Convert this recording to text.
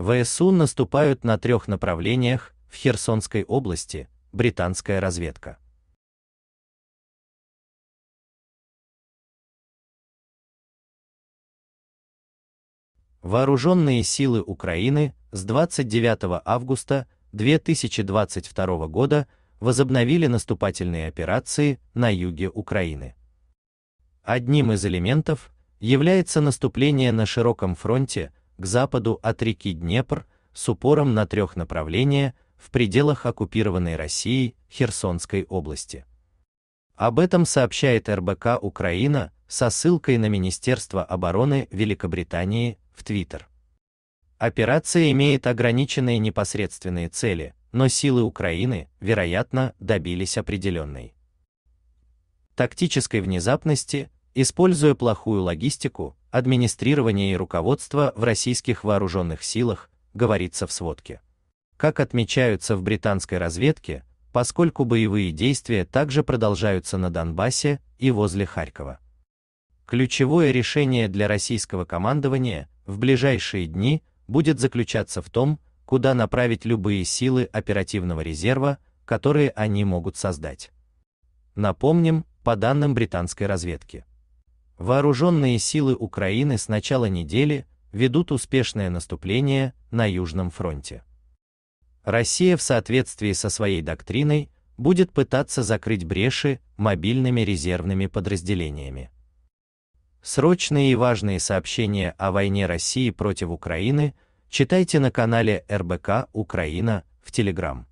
ВСУ наступают на трех направлениях в Херсонской области, британская разведка. Вооруженные силы Украины с 29 августа 2022 года возобновили наступательные операции на юге Украины. Одним из элементов является наступление на широком фронте – к западу от реки Днепр с упором на трех направления в пределах оккупированной России Херсонской области. Об этом сообщает РБК Украина со ссылкой на Министерство обороны Великобритании в Твиттер. Операция имеет ограниченные непосредственные цели, но силы Украины, вероятно, добились определенной тактической внезапности, используя плохую логистику, администрирования и руководства в российских вооруженных силах, говорится в сводке. Как отмечаются в британской разведке, поскольку боевые действия также продолжаются на Донбассе и возле Харькова. Ключевое решение для российского командования в ближайшие дни будет заключаться в том, куда направить любые силы оперативного резерва, которые они могут создать. Напомним, по данным британской разведки, Вооруженные силы Украины с начала недели ведут успешное наступление на Южном фронте. Россия в соответствии со своей доктриной будет пытаться закрыть бреши мобильными резервными подразделениями. Срочные и важные сообщения о войне России против Украины читайте на канале РБК Украина в Телеграм.